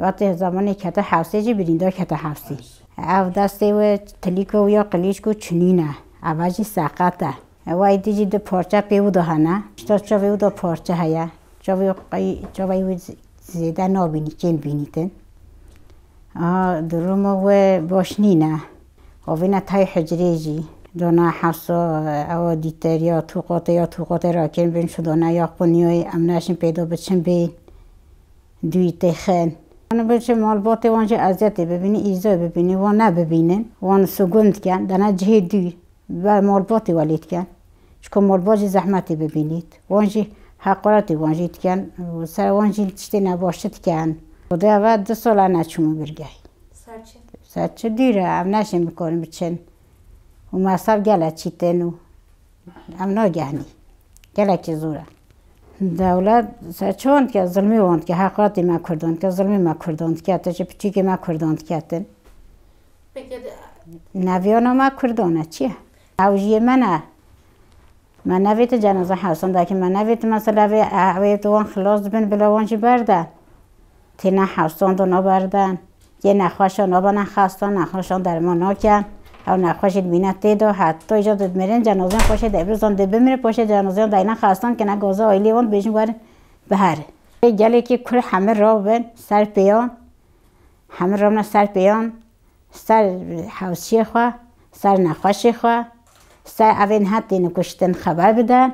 وقتی که کتا حوسی جی بریندا کتا حوسی او دسته و تلیکو یا قلیشکو چنینه اواجی او وای دیجی دو پارچه پیو هنر، هنه شتا او دو پارچه هیا چاویو قی... چاویو زیده نابینی کن بینیتن دروم و باشنینه آوینه تای حجره جی دونا حس، او دیتر یا توقات یا توقات راکن بین شدونه یا قنیوی امنشن پیدا بچن بین دوی خن انا بچه مال باتی جه ازیتی ببینی ایزا ببینی وان نه وان سوگند کن دنا جه دی، و باتی ولید کن چکو باتی زحمتی ببینید وان حقارتی حقارت کن و سر وان چیتی نباشد کن کن ده و دو سال نچومو برگه سرچه سرچه دیره ام نشه میکنم چن، و مصاب گله چیتنو ام ناگهنی گله که زوره دولت چون که ظلمی وند که حقات ما کردند که ظلمی ما کردند که حتی چه پچی ما کردند که نویان ما کردند چیه اوجی منه من نویت جنازه حسن ده که من نویت مثلا وی تو وان خلاص بین بلا بردن. بردن تی نه حسن دو نبردن یه نخواشان آبا نخواستان نخواشان درمان نکن او نخواشید بینه و حتی ایجا دید میرین جنازه پاشه ده ابروز آن دید بمیره پاشه جنازه آن خواستان که نگازه آیلی وان بیشن گوار به گلی که کل همه را بین سر پیان همه را سر پیان سر حوشی خواه سر نخواشی خواه سر اوین حد دین کشتن خبر بدن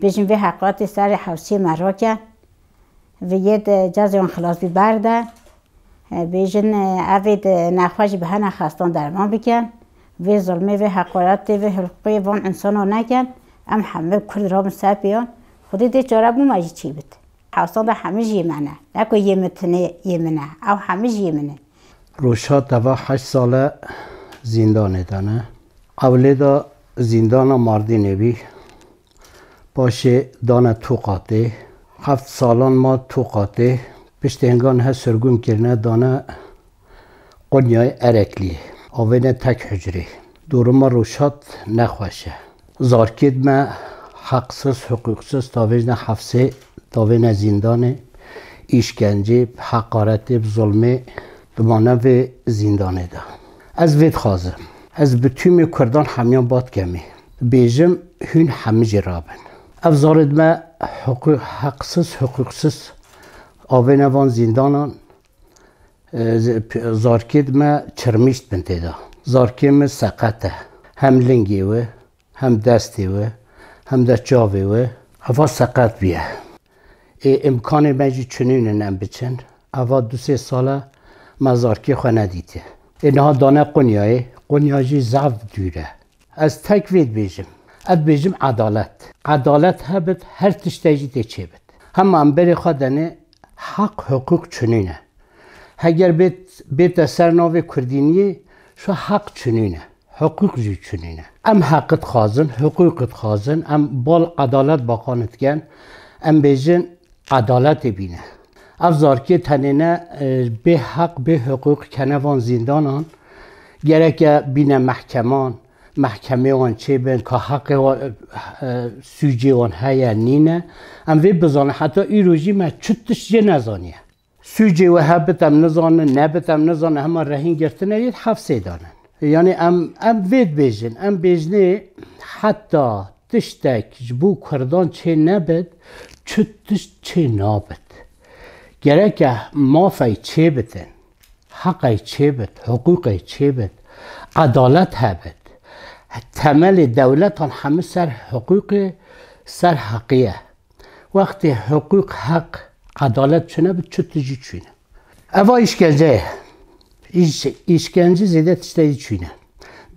بیشون به حقات سر حوشی مراکه و یه جز خلاص بی برده بیژن اوید نخوش به هنه خستان درمان بکن وی ظلمه و حقارت و حلقه وان انسان ها نکن ام همه کل را مصر بیان خودی دی چاره بوم اجی چی بود حسان ده همه یه نکو یمتنه یمنه او همه جیمنه روشا توا هشت ساله زندانه دانه اولی دا زندان مردی نوی باشه دانه تو هفت سالان ما تو پشتنگان ها سرگون کرنه دانه قنیای ارکلی آوینه تک حجری ما روشات نخوشه زارکید ما حقسز حقوقسز تاویج نه حفظه تاویج زندانه ایشکنجی حقارت ظلمه دمانه و زندانه ده از وید خوازم از بتومی کردان همیان باد کمی بیجم هون همه رابن. افزارد ما حقوق حقسز حقوقسز آوینوان زندانان زارکید ما چرمیشت بنتیدا زارکید ما سقطه هم لنگی و هم دستی و هم در چاوی و سقط بیه ای امکان مجی چنین نم بچن اوا دو سه ساله مزارکی خواه ندیده اینها دانه قنیای قنیاجی ضعف دیره از تکوید بیجم از بیجم عدالت عدالت هبت هر تشتیجی چه بید هم خواه دنه حق حقوق چنینه اگر بیت سر ناو کردینی شو حق چنینه حقوق زی چنینه ام حقت خازن حقوقت خازن ام بال عدالت باقانت گن ام بیجن عدالت بینه افزار که تنینه به حق به حقوق کنوان زندانان که بینه محکمان محکمه چه بین که حق سوجی وان های نینه ام وی بزانه حتی ای روزی ما چطش جه نزانیه سوجی و هبتم نزانه نبتم نزانه همه رهین گرتنه یه حفظه دان یعنی ام ام وید بیجن ام بیجنه حتی تشتک جبو کردان چه نبد چطش چه نابد گره که مافی چه بتن حقی چه بد حقوقی چه بد عدالت هبد تمل دولت آن همه سر حقوق سر حقیه وقتی حقوق حق عدالت چنه بود چه تجی چونه اوا işkence işkence zedet işte çüne.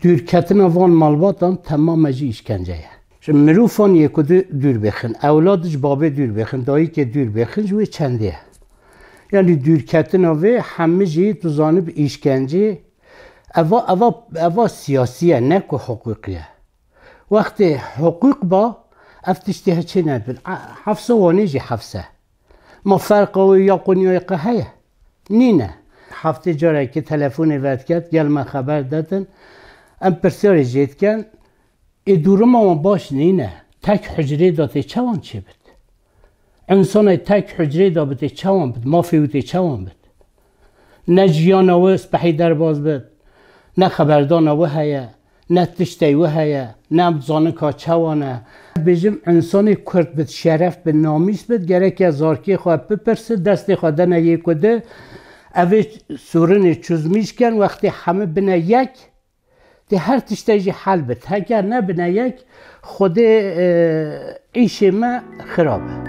Dürketin avan malbatan tamamacı işkenceye. Şimdi mirufan yekudu dürbexin, evladıç babe dürbexin, dayı ke dürbexin ve çendiye. Yani dürketin avı hemici tuzanıp işkence اوا اوا اوا سیاسیه نه کو حقوقیه وقتی حقوق با ته چه نبیل حفصه و نیجی حفصه ما فرق و یا قنیقه قهیه نینه هفته جاره که تلفن ورد کرد گل من خبر دادن ام پرسیار جید کن ای دورم ما باش نینه تک حجره داده چوان چه بود؟ انسان تک حجره داده بده بود؟ بد ما فیوته چوان بد نجیان و در باز بد نه خبردان و هیا، نه تشتی و هیه نه بزانه که چوانه بجم انسان کرد بد شرف به نامیش بد گره که زارکی خواه بپرسه دست خواده نه یک کده اوه سورن چوز کن وقتی همه بنه یک دی هر جی حل بد اگر نه بنه یک خود ایش ما خرابه